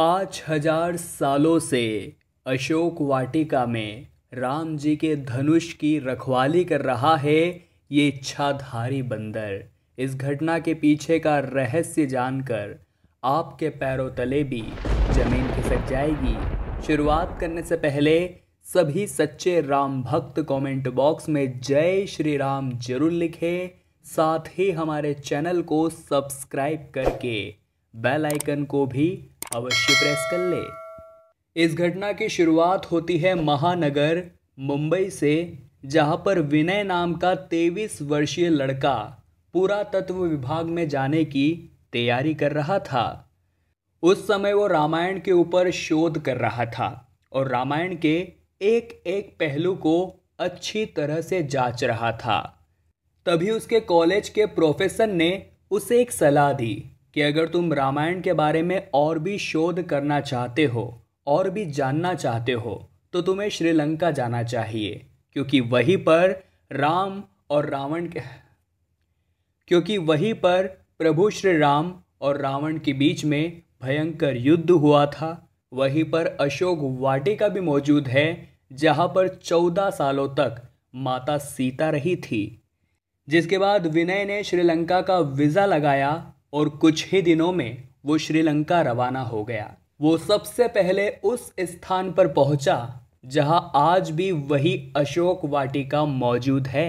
पाँच हजार सालों से अशोक वाटिका में राम जी के धनुष की रखवाली कर रहा है ये इच्छाधारी बंदर इस घटना के पीछे का रहस्य जानकर आपके पैरों तले भी जमीन खिसक जाएगी शुरुआत करने से पहले सभी सच्चे राम भक्त कमेंट बॉक्स में जय श्री राम जरूर लिखें साथ ही हमारे चैनल को सब्सक्राइब करके बेल आइकन को भी अवश्य प्रेस कर ले इस घटना की शुरुआत होती है महानगर मुंबई से जहां पर विनय नाम का तेईस वर्षीय लड़का पुरातत्व विभाग में जाने की तैयारी कर रहा था उस समय वो रामायण के ऊपर शोध कर रहा था और रामायण के एक एक पहलू को अच्छी तरह से जांच रहा था तभी उसके कॉलेज के प्रोफेसर ने उसे एक सलाह दी कि अगर तुम रामायण के बारे में और भी शोध करना चाहते हो और भी जानना चाहते हो तो तुम्हें श्रीलंका जाना चाहिए क्योंकि वहीं पर राम और रावण के क्योंकि वहीं पर प्रभु श्री राम और रावण के बीच में भयंकर युद्ध हुआ था वहीं पर अशोक वाटिका भी मौजूद है जहाँ पर चौदह सालों तक माता सीता रही थी जिसके बाद विनय ने श्रीलंका का वीज़ा लगाया और कुछ ही दिनों में वो श्रीलंका रवाना हो गया वो सबसे पहले उस स्थान पर पहुंचा जहां आज भी वही अशोक वाटिका मौजूद है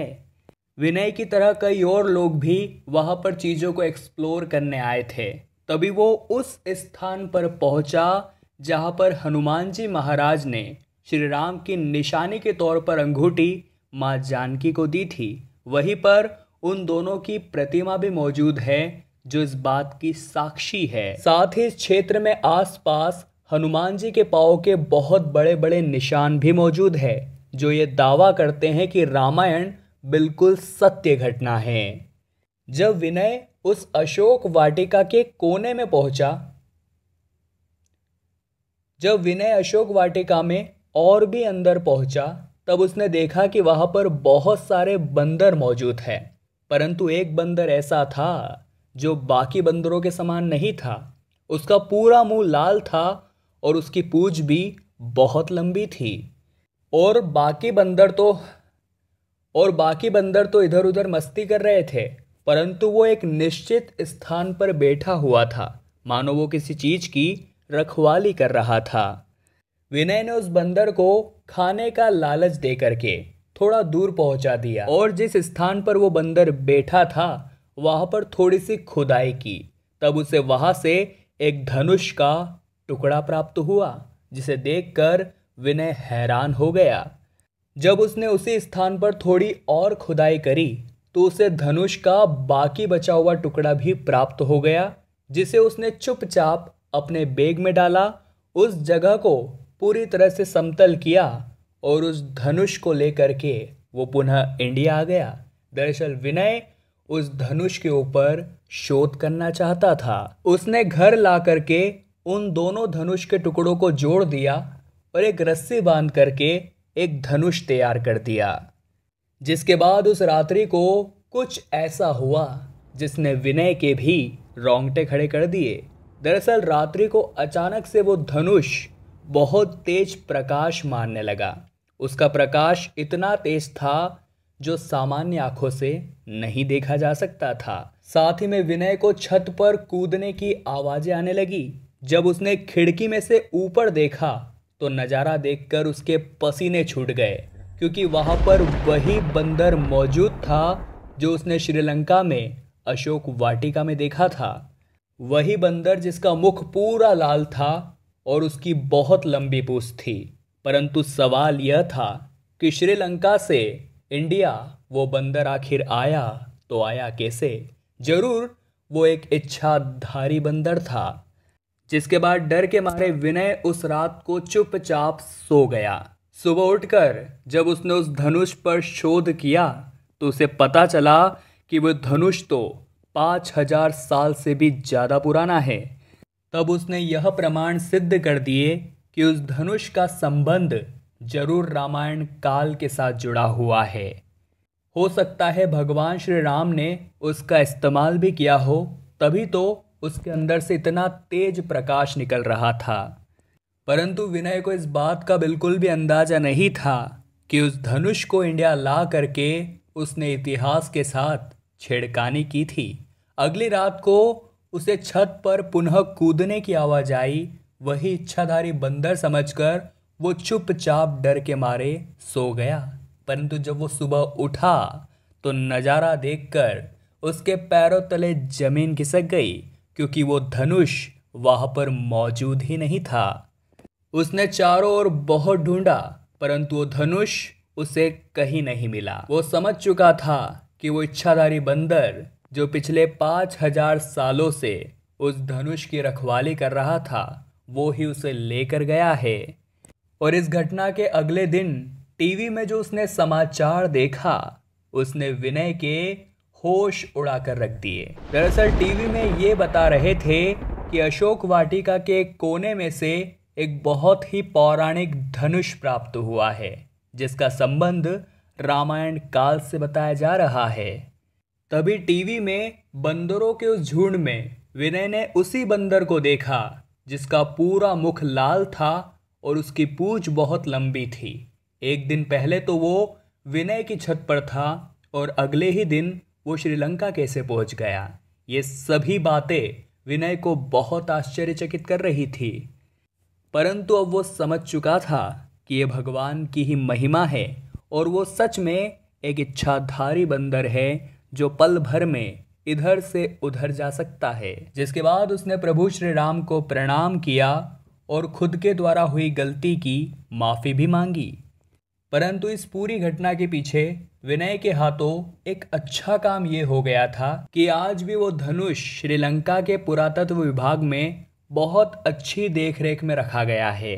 विनय की तरह कई और लोग भी वहां पर चीज़ों को एक्सप्लोर करने आए थे तभी वो उस स्थान पर पहुंचा जहां पर हनुमान जी महाराज ने श्री राम की निशानी के तौर पर अंगूठी माँ जानकी को दी थी वहीं पर उन दोनों की प्रतिमा भी मौजूद है जो इस बात की साक्षी है साथ ही इस क्षेत्र में आसपास हनुमान जी के पाओ के बहुत बड़े बड़े निशान भी मौजूद है जो ये दावा करते हैं कि रामायण बिल्कुल सत्य घटना है जब विनय उस अशोक वाटिका के कोने में पहुंचा जब विनय अशोक वाटिका में और भी अंदर पहुंचा तब उसने देखा कि वहां पर बहुत सारे बंदर मौजूद हैं परंतु एक बंदर ऐसा था जो बाकी बंदरों के समान नहीं था उसका पूरा मुंह लाल था और उसकी पूछ भी बहुत लंबी थी और बाकी बंदर तो और बाकी बंदर तो इधर उधर मस्ती कर रहे थे परंतु वो एक निश्चित स्थान पर बैठा हुआ था मानो वो किसी चीज की रखवाली कर रहा था विनय ने उस बंदर को खाने का लालच दे करके थोड़ा दूर पहुंचा दिया और जिस स्थान पर वो बंदर बैठा था वहाँ पर थोड़ी सी खुदाई की तब उसे वहाँ से एक धनुष का टुकड़ा प्राप्त हुआ जिसे देखकर विनय हैरान हो गया जब उसने उसी स्थान पर थोड़ी और खुदाई करी तो उसे धनुष का बाकी बचा हुआ टुकड़ा भी प्राप्त हो गया जिसे उसने चुपचाप अपने बैग में डाला उस जगह को पूरी तरह से समतल किया और उस धनुष को लेकर के वो पुनः इंडिया आ गया दरअसल विनय उस धनुष के ऊपर शोध करना चाहता था उसने घर ला करके उन दोनों धनुष के टुकड़ों को जोड़ दिया और एक रस्सी बांध करके एक धनुष तैयार कर दिया जिसके बाद उस रात्रि को कुछ ऐसा हुआ जिसने विनय के भी रोंगटे खड़े कर दिए दरअसल रात्रि को अचानक से वो धनुष बहुत तेज प्रकाश मारने लगा उसका प्रकाश इतना तेज था जो सामान्य आंखों से नहीं देखा जा सकता था साथ ही में विनय को छत पर कूदने की आवाजें आने लगी जब उसने खिड़की में से ऊपर देखा तो नज़ारा देखकर उसके पसीने छूट गए क्योंकि वहाँ पर वही बंदर मौजूद था जो उसने श्रीलंका में अशोक वाटिका में देखा था वही बंदर जिसका मुख पूरा लाल था और उसकी बहुत लंबी पूछ थी परंतु सवाल यह था कि श्रीलंका से इंडिया वो बंदर आखिर आया तो आया कैसे जरूर वो एक इच्छाधारी बंदर था जिसके बाद डर के मारे विनय उस रात को चुपचाप सो गया सुबह उठकर जब उसने उस धनुष पर शोध किया तो उसे पता चला कि वह धनुष तो पाँच हजार साल से भी ज़्यादा पुराना है तब उसने यह प्रमाण सिद्ध कर दिए कि उस धनुष का संबंध जरूर रामायण काल के साथ जुड़ा हुआ है हो सकता है भगवान श्री राम ने उसका इस्तेमाल भी किया हो तभी तो उसके अंदर से इतना तेज प्रकाश निकल रहा था परंतु विनय को इस बात का बिल्कुल भी अंदाज़ा नहीं था कि उस धनुष को इंडिया ला करके उसने इतिहास के साथ छेड़कानी की थी अगली रात को उसे छत पर पुनः कूदने की आवाज आई वही इच्छाधारी बंदर समझकर वो चुपचाप डर के मारे सो गया परंतु जब वो सुबह उठा तो नज़ारा देखकर उसके पैरों तले जमीन खिसक गई क्योंकि वो धनुष वहाँ पर मौजूद ही नहीं था उसने चारों ओर बहुत ढूंढा परंतु वो धनुष उसे कहीं नहीं मिला वो समझ चुका था कि वो इच्छाधारी बंदर जो पिछले पाँच हजार सालों से उस धनुष की रखवाली कर रहा था वो ही उसे लेकर गया है और इस घटना के अगले दिन टीवी में जो उसने समाचार देखा उसने विनय के होश उड़ा कर रख दिए दरअसल टीवी में ये बता रहे थे कि अशोक वाटिका के कोने में से एक बहुत ही पौराणिक धनुष प्राप्त हुआ है जिसका संबंध रामायण काल से बताया जा रहा है तभी टीवी में बंदरों के उस झुंड में विनय ने उसी बंदर को देखा जिसका पूरा मुख लाल था और उसकी पूछ बहुत लंबी थी एक दिन पहले तो वो विनय की छत पर था और अगले ही दिन वो श्रीलंका कैसे पहुंच गया ये सभी बातें विनय को बहुत आश्चर्यचकित कर रही थी परंतु अब वो समझ चुका था कि ये भगवान की ही महिमा है और वो सच में एक इच्छाधारी बंदर है जो पल भर में इधर से उधर जा सकता है जिसके बाद उसने प्रभु श्री राम को प्रणाम किया और खुद के द्वारा हुई गलती की माफ़ी भी मांगी परंतु इस पूरी घटना के पीछे विनय के हाथों एक अच्छा काम ये हो गया था कि आज भी वो धनुष श्रीलंका के पुरातत्व विभाग में बहुत अच्छी देखरेख में रखा गया है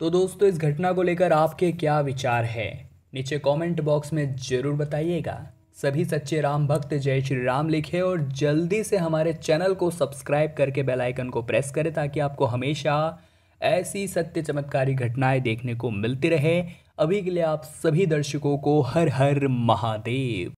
तो दोस्तों इस घटना को लेकर आपके क्या विचार है नीचे कमेंट बॉक्स में ज़रूर बताइएगा सभी सच्चे राम भक्त जय श्री राम लिखे और जल्दी से हमारे चैनल को सब्सक्राइब करके बेल आइकन को प्रेस करें ताकि आपको हमेशा ऐसी सत्य चमत्कारी घटनाएं देखने को मिलती रहे अभी के लिए आप सभी दर्शकों को हर हर महादेव